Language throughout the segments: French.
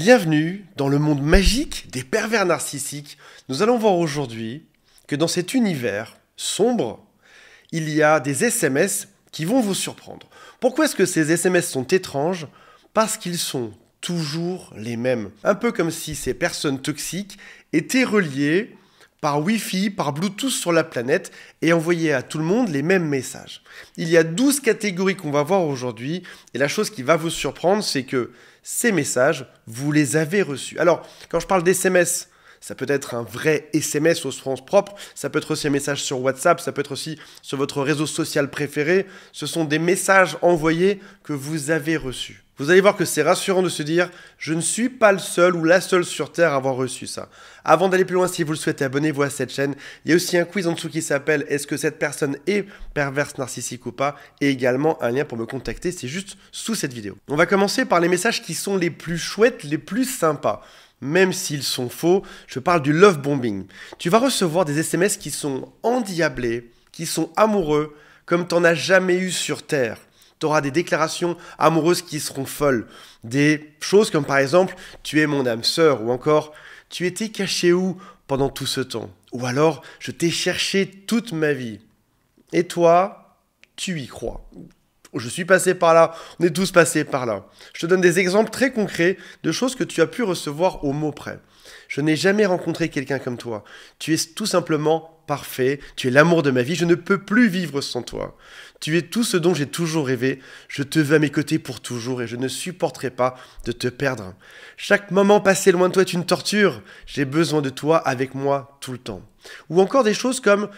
Bienvenue dans le monde magique des pervers narcissiques. Nous allons voir aujourd'hui que dans cet univers sombre, il y a des SMS qui vont vous surprendre. Pourquoi est-ce que ces SMS sont étranges Parce qu'ils sont toujours les mêmes. Un peu comme si ces personnes toxiques étaient reliées par Wi-Fi, par Bluetooth sur la planète et envoyaient à tout le monde les mêmes messages. Il y a 12 catégories qu'on va voir aujourd'hui et la chose qui va vous surprendre, c'est que ces messages, vous les avez reçus. Alors, quand je parle d'SMS, ça peut être un vrai SMS aux France propre, ça peut être aussi un message sur WhatsApp, ça peut être aussi sur votre réseau social préféré. Ce sont des messages envoyés que vous avez reçus. Vous allez voir que c'est rassurant de se dire je ne suis pas le seul ou la seule sur Terre à avoir reçu ça. Avant d'aller plus loin, si vous le souhaitez, abonnez-vous à cette chaîne. Il y a aussi un quiz en dessous qui s'appelle Est-ce que cette personne est perverse narcissique ou pas Et également un lien pour me contacter, c'est juste sous cette vidéo. On va commencer par les messages qui sont les plus chouettes, les plus sympas même s'ils sont faux. Je parle du love bombing. Tu vas recevoir des SMS qui sont endiablés, qui sont amoureux, comme t'en as jamais eu sur Terre. Tu auras des déclarations amoureuses qui seront folles. Des choses comme par exemple Tu es mon âme sœur ou encore Tu étais caché où pendant tout ce temps Ou alors Je t'ai cherché toute ma vie. Et toi, tu y crois. Je suis passé par là, on est tous passés par là. Je te donne des exemples très concrets de choses que tu as pu recevoir au mot près. Je n'ai jamais rencontré quelqu'un comme toi. Tu es tout simplement parfait, tu es l'amour de ma vie, je ne peux plus vivre sans toi. Tu es tout ce dont j'ai toujours rêvé, je te veux à mes côtés pour toujours et je ne supporterai pas de te perdre. Chaque moment passé loin de toi est une torture, j'ai besoin de toi avec moi tout le temps. Ou encore des choses comme...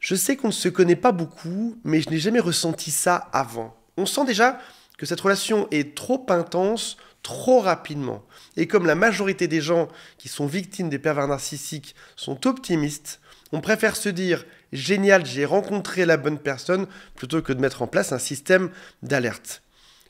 Je sais qu'on ne se connaît pas beaucoup, mais je n'ai jamais ressenti ça avant on sent déjà que cette relation est trop intense, trop rapidement. Et comme la majorité des gens qui sont victimes des pervers narcissiques sont optimistes, on préfère se dire génial, j'ai rencontré la bonne personne plutôt que de mettre en place un système d'alerte.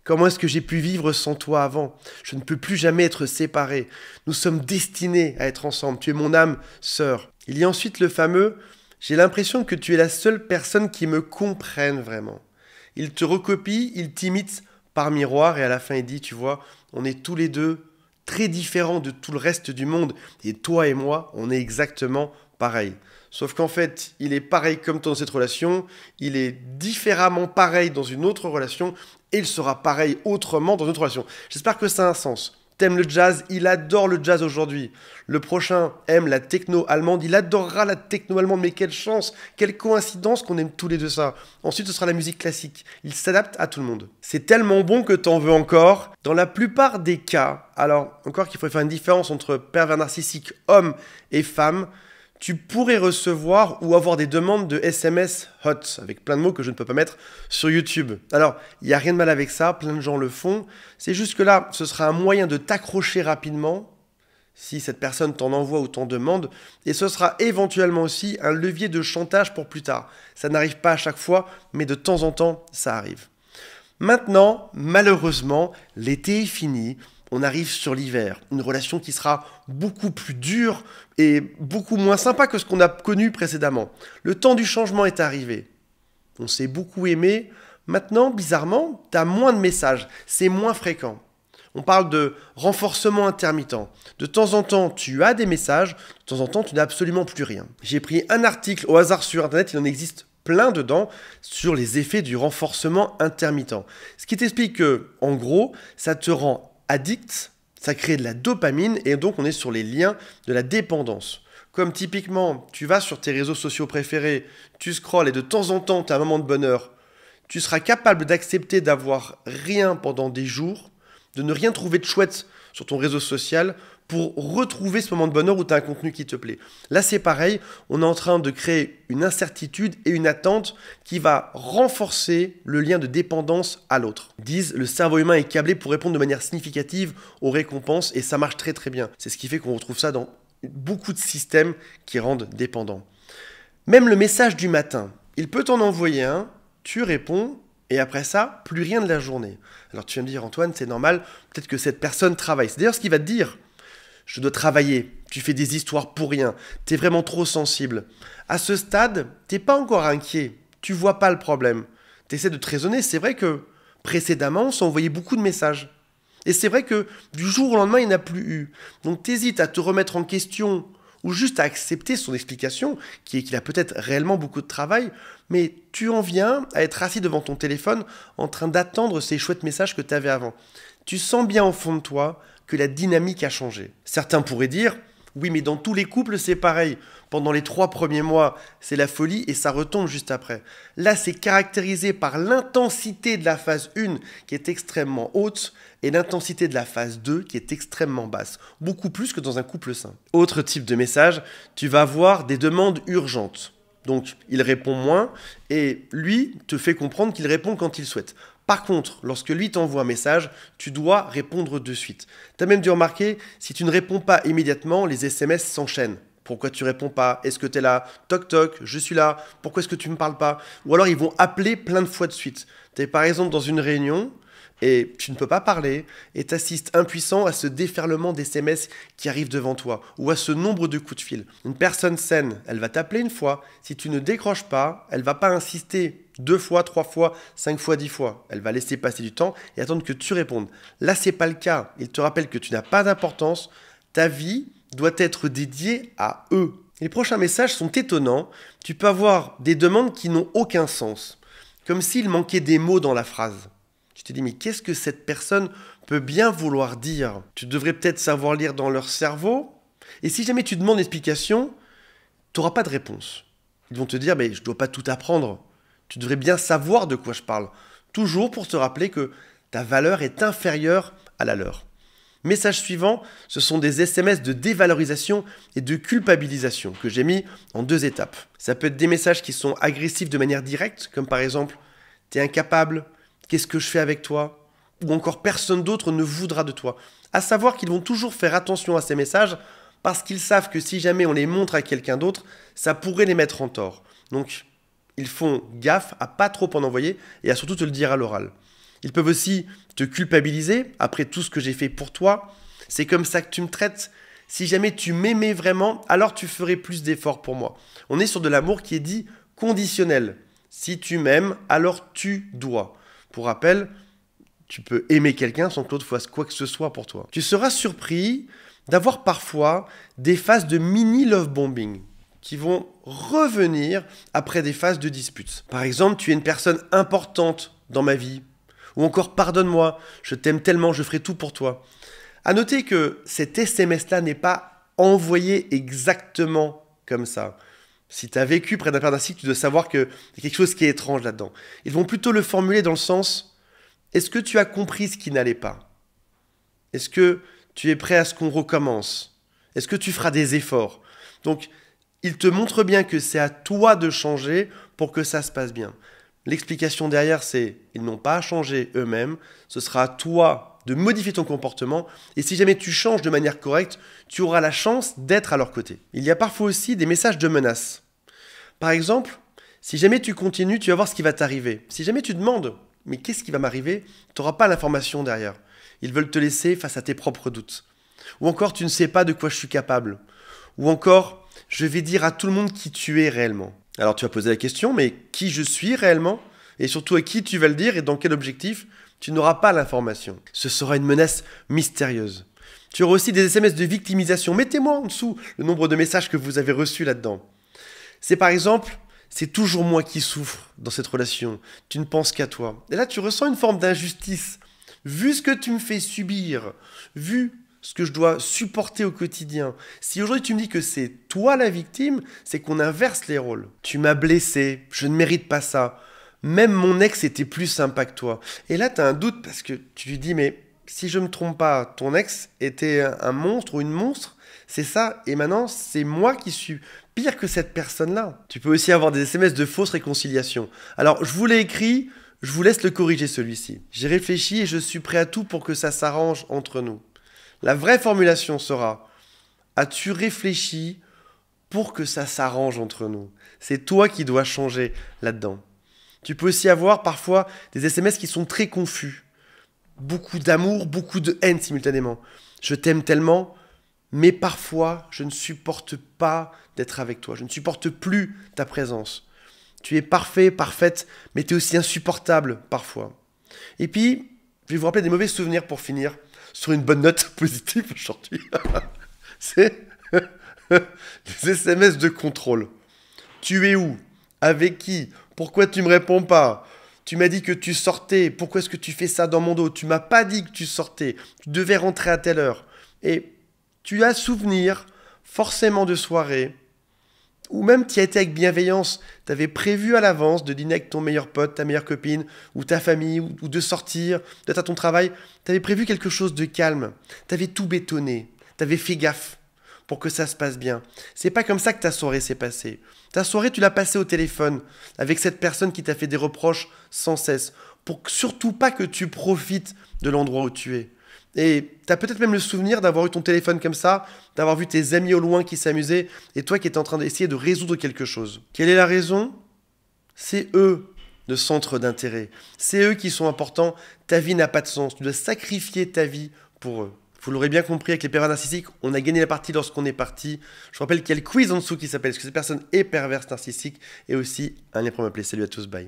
Comment est-ce que j'ai pu vivre sans toi avant Je ne peux plus jamais être séparé. Nous sommes destinés à être ensemble. Tu es mon âme, sœur. Il y a ensuite le fameux j'ai l'impression que tu es la seule personne qui me comprenne vraiment. Il te recopie, il t'imite par miroir et à la fin il dit, tu vois, on est tous les deux très différents de tout le reste du monde et toi et moi, on est exactement pareil. Sauf qu'en fait, il est pareil comme toi dans cette relation, il est différemment pareil dans une autre relation et il sera pareil autrement dans une autre relation. J'espère que ça a un sens. T'aimes le jazz, il adore le jazz aujourd'hui. Le prochain aime la techno allemande, il adorera la techno allemande. Mais quelle chance, quelle coïncidence qu'on aime tous les deux ça. Ensuite, ce sera la musique classique. Il s'adapte à tout le monde. C'est tellement bon que t'en veux encore. Dans la plupart des cas, alors encore qu'il faut faire une différence entre pervers narcissique homme et femme, tu pourrais recevoir ou avoir des demandes de SMS hot, avec plein de mots que je ne peux pas mettre sur YouTube. Alors, il n'y a rien de mal avec ça, plein de gens le font. C'est juste que là, ce sera un moyen de t'accrocher rapidement si cette personne t'en envoie ou t'en demande, et ce sera éventuellement aussi un levier de chantage pour plus tard. Ça n'arrive pas à chaque fois, mais de temps en temps, ça arrive. Maintenant, malheureusement, l'été est fini, on arrive sur l'hiver. Une relation qui sera beaucoup plus dure et beaucoup moins sympa que ce qu'on a connu précédemment. Le temps du changement est arrivé. On s'est beaucoup aimé. Maintenant, bizarrement, tu as moins de messages. C'est moins fréquent. On parle de renforcement intermittent. De temps en temps, tu as des messages. De temps en temps, tu n'as absolument plus rien. J'ai pris un article au hasard sur Internet. Il en existe plein dedans sur les effets du renforcement intermittent. Ce qui t'explique que, en gros, ça te rend addict, ça crée de la dopamine et donc on est sur les liens de la dépendance. Comme typiquement, tu vas sur tes réseaux sociaux préférés, tu scrolls et de temps en temps, tu as un moment de bonheur, tu seras capable d'accepter d'avoir rien pendant des jours, de ne rien trouver de chouette sur ton réseau social pour retrouver ce moment de bonheur où tu as un contenu qui te plaît. Là, c'est pareil, on est en train de créer une incertitude et une attente qui va renforcer le lien de dépendance à l'autre. Disent, le cerveau humain est câblé pour répondre de manière significative aux récompenses et ça marche très très bien. C'est ce qui fait qu'on retrouve ça dans beaucoup de systèmes qui rendent dépendants. Même le message du matin, il peut t'en envoyer un, tu réponds, et après ça, plus rien de la journée. Alors tu vas me dire, Antoine, c'est normal, peut-être que cette personne travaille. C'est d'ailleurs ce qu'il va te dire je dois travailler, tu fais des histoires pour rien, tu es vraiment trop sensible. À ce stade, t'es pas encore inquiet, tu vois pas le problème. Tu essaies de te raisonner, c'est vrai que précédemment, on s'envoyait beaucoup de messages. Et c'est vrai que du jour au lendemain, il n'y en a plus eu. Donc hésites à te remettre en question ou juste à accepter son explication, qui est qu'il a peut-être réellement beaucoup de travail, mais tu en viens à être assis devant ton téléphone en train d'attendre ces chouettes messages que tu avais avant tu sens bien au fond de toi que la dynamique a changé. Certains pourraient dire, oui, mais dans tous les couples, c'est pareil. Pendant les trois premiers mois, c'est la folie et ça retombe juste après. Là, c'est caractérisé par l'intensité de la phase 1 qui est extrêmement haute et l'intensité de la phase 2 qui est extrêmement basse. Beaucoup plus que dans un couple sain. Autre type de message, tu vas avoir des demandes urgentes. Donc, il répond moins et lui te fait comprendre qu'il répond quand il souhaite. Par contre, lorsque lui t'envoie un message, tu dois répondre de suite. Tu as même dû remarquer, si tu ne réponds pas immédiatement, les SMS s'enchaînent. Pourquoi tu réponds pas Est-ce que tu es là Toc toc, je suis là. Pourquoi est-ce que tu me parles pas Ou alors ils vont appeler plein de fois de suite. Tu es par exemple dans une réunion et tu ne peux pas parler et tu assistes impuissant à ce déferlement d'SMS qui arrive devant toi ou à ce nombre de coups de fil. Une personne saine, elle va t'appeler une fois. Si tu ne décroches pas, elle va pas insister deux fois, trois fois, cinq fois, dix fois. Elle va laisser passer du temps et attendre que tu répondes. Là, c'est pas le cas. Ils te rappellent que tu n'as pas d'importance. Ta vie doit être dédiée à eux. Les prochains messages sont étonnants. Tu peux avoir des demandes qui n'ont aucun sens, comme s'il manquait des mots dans la phrase. Tu te dis mais qu'est-ce que cette personne peut bien vouloir dire Tu devrais peut-être savoir lire dans leur cerveau. Et si jamais tu demandes explication, tu n'auras pas de réponse. Ils vont te dire mais je ne dois pas tout apprendre. Tu devrais bien savoir de quoi je parle, toujours pour te rappeler que ta valeur est inférieure à la leur. Message suivant, ce sont des SMS de dévalorisation et de culpabilisation que j'ai mis en deux étapes. Ça peut être des messages qui sont agressifs de manière directe, comme par exemple T'es incapable, qu'est-ce que je fais avec toi Ou encore personne d'autre ne voudra de toi. À savoir qu'ils vont toujours faire attention à ces messages parce qu'ils savent que si jamais on les montre à quelqu'un d'autre, ça pourrait les mettre en tort. Donc ils font gaffe à pas trop en envoyer et à surtout te le dire à l'oral. Ils peuvent aussi te culpabiliser après tout ce que j'ai fait pour toi. C'est comme ça que tu me traites. Si jamais tu m'aimais vraiment, alors tu ferais plus d'efforts pour moi. On est sur de l'amour qui est dit conditionnel. Si tu m'aimes, alors tu dois. Pour rappel, tu peux aimer quelqu'un sans que l'autre fasse quoi que ce soit pour toi. Tu seras surpris d'avoir parfois des phases de mini love bombing qui vont revenir après des phases de disputes. Par exemple, tu es une personne importante dans ma vie, ou encore pardonne-moi, je t'aime tellement, je ferai tout pour toi. À noter que cet SMS-là n'est pas envoyé exactement comme ça. Si tu as vécu près d'un père tu dois savoir qu'il y a quelque chose qui est étrange là-dedans. Ils vont plutôt le formuler dans le sens Est-ce que tu as compris ce qui n'allait pas Est-ce que tu es prêt à ce qu'on recommence Est-ce que tu feras des efforts Donc, ils te montrent bien que c'est à toi de changer pour que ça se passe bien. L'explication derrière, c'est ils n'ont pas à changer eux-mêmes, ce sera à toi de modifier ton comportement, et si jamais tu changes de manière correcte, tu auras la chance d'être à leur côté. Il y a parfois aussi des messages de menace. Par exemple, si jamais tu continues, tu vas voir ce qui va t'arriver. Si jamais tu demandes, mais qu'est-ce qui va m'arriver, tu n'auras pas l'information derrière. Ils veulent te laisser face à tes propres doutes. Ou encore, tu ne sais pas de quoi je suis capable. Ou encore, je vais dire à tout le monde qui tu es réellement. Alors tu vas poser la question, mais qui je suis réellement Et surtout à qui tu vas le dire et dans quel objectif Tu n'auras pas l'information. Ce sera une menace mystérieuse. Tu auras aussi des SMS de victimisation. Mettez-moi en dessous le nombre de messages que vous avez reçus là-dedans. C'est par exemple, c'est toujours moi qui souffre dans cette relation. Tu ne penses qu'à toi. Et là, tu ressens une forme d'injustice. Vu ce que tu me fais subir, vu ce que je dois supporter au quotidien. Si aujourd'hui tu me dis que c'est toi la victime, c'est qu'on inverse les rôles. Tu m'as blessé, je ne mérite pas ça. Même mon ex était plus sympa que toi. Et là, tu as un doute parce que tu lui dis, mais si je me trompe pas, ton ex était un monstre ou une monstre, c'est ça. Et maintenant, c'est moi qui suis pire que cette personne-là. Tu peux aussi avoir des SMS de fausse réconciliation. Alors, je vous l'ai écrit, je vous laisse le corriger celui-ci. J'ai réfléchi et je suis prêt à tout pour que ça s'arrange entre nous. La vraie formulation sera As-tu réfléchi pour que ça s'arrange entre nous C'est toi qui dois changer là-dedans. Tu peux aussi avoir parfois des SMS qui sont très confus. Beaucoup d'amour, beaucoup de haine simultanément. Je t'aime tellement, mais parfois je ne supporte pas d'être avec toi. Je ne supporte plus ta présence. Tu es parfait, parfaite, mais tu es aussi insupportable parfois. Et puis, je vais vous rappeler des mauvais souvenirs pour finir sur une bonne note positive aujourd'hui. c'est les SMS de contrôle. Tu es où Avec qui Pourquoi tu me réponds pas Tu m'as dit que tu sortais. Pourquoi est-ce que tu fais ça dans mon dos Tu m'as pas dit que tu sortais. Tu devais rentrer à telle heure. Et tu as souvenir forcément de soirée ou même tu as été avec bienveillance, tu avais prévu à l'avance de dîner avec ton meilleur pote, ta meilleure copine, ou ta famille, ou, de sortir, d'être à ton travail, tu avais prévu quelque chose de calme, tu avais tout bétonné, tu avais fait gaffe pour que ça se passe bien. C'est pas comme ça que ta soirée s'est passée. Ta soirée, tu l'as passée au téléphone, avec cette personne qui t'a fait des reproches sans cesse, pour surtout pas que tu profites de l'endroit où tu es. Et tu as peut-être même le souvenir d'avoir eu ton téléphone comme ça, d'avoir vu tes amis au loin qui s'amusaient, et toi qui étais en train d'essayer de résoudre quelque chose. Quelle est la raison C'est eux le centre d'intérêt. C'est eux qui sont importants. Ta vie n'a pas de sens. Tu dois sacrifier ta vie pour eux. Vous l'aurez bien compris avec les pervers narcissiques, on a gagné la partie lorsqu'on est parti. Je rappelle qu'il y a le quiz en dessous qui s'appelle est que cette personne est perverse narcissique Et aussi un lien pour m'appeler. Salut à tous, bye.